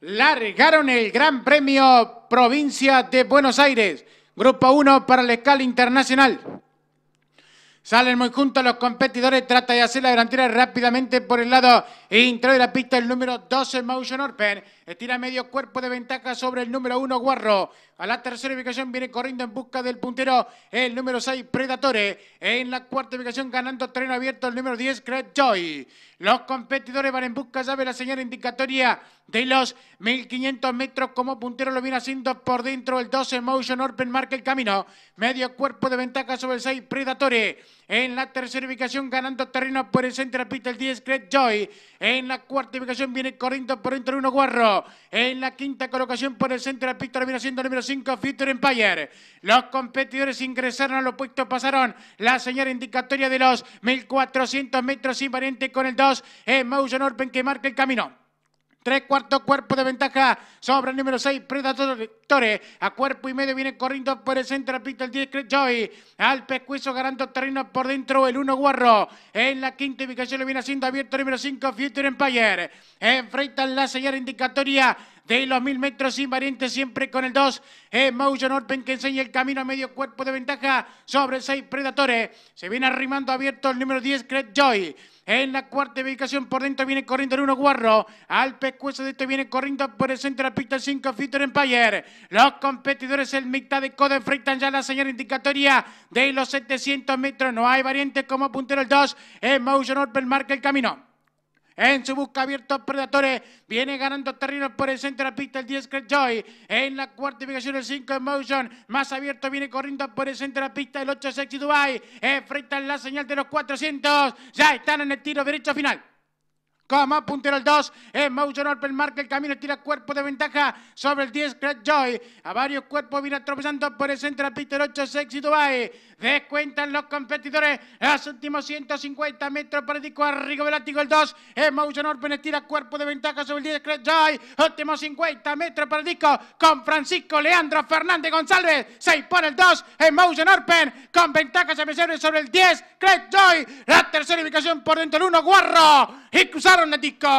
largaron el Gran Premio Provincia de Buenos Aires. Grupo 1 para la escala internacional. Salen muy juntos los competidores, trata de hacer la delantera rápidamente por el lado interior de la pista el número 12, Motion Orpen. Estira medio cuerpo de ventaja sobre el número 1, Guarro. A la tercera ubicación viene corriendo en busca del puntero el número 6, Predatore. En la cuarta ubicación ganando terreno abierto el número 10, Cret Joy. Los competidores van en busca, ya ve la señal indicatoria de los 1500 metros como puntero lo viene haciendo por dentro el 12 Motion Open, marca el camino medio cuerpo de ventaja sobre el 6 Predatore en la tercera ubicación, ganando terreno por el centro de la pista, el 10 Great Joy. En la cuarta ubicación viene corriendo por dentro el uno Guarro. En la quinta colocación por el centro de la pista, viene siendo el número 5 Future Empire. Los competidores ingresaron a los puestos, pasaron la señal indicatoria de los 1400 metros invariante con el 2 Emotion Orpen que marca el camino. Tres cuartos cuerpos de ventaja sobre el número 6, Predator A cuerpo y medio viene corriendo por el centro pista el 10 Joy. Al pescuezo ganando terreno por dentro el 1 Guarro. En la quinta ubicación lo viene haciendo abierto el número 5, Future Empire. Enfrenta la señal indicatoria de los mil metros sin variante, siempre con el 2. Emotion eh, Orpen que enseña el camino a medio cuerpo de ventaja sobre 6 Predatores. Se viene arrimando abierto el número 10, Cred Joy. En la cuarta ubicación por dentro viene corriendo el 1 Guarro. Al pescuezo de este viene corriendo por el centro de la pista 5 Future Empire. Los competidores en mitad de codo enfrentan ya la señal indicatoria de los 700 metros. No hay variantes como puntero el 2. Emotion eh, Orpen marca el camino. En su busca abierto Predadores. Viene ganando terreno por el centro de la pista el 10 Joy. En la cuarta ubicación, el 5 Emotion. Más abierto viene corriendo por el centro de la pista el 8 Sexy Dubai. Enfrentan la señal de los 400. Ya están en el tiro derecho final como puntero el 2, Emotion orpen marca el camino, tira cuerpo de ventaja sobre el 10 Crack Joy. A varios cuerpos viene atropellando por el centro Peter 8 Sexy Dubai. Descuentan los competidores los últimos 150 metros para el disco, Arrigo Velático el 2. Emotion eh, Orpen tira cuerpo de ventaja sobre el 10 Crack Joy. Últimos 50 metros para el disco con Francisco Leandro Fernández González. se por el 2. Emotion eh, Orpen con ventaja se sobre el 10 Crack Joy. La tercera ubicación por dentro del 1 Guarro y காரணதிக்கா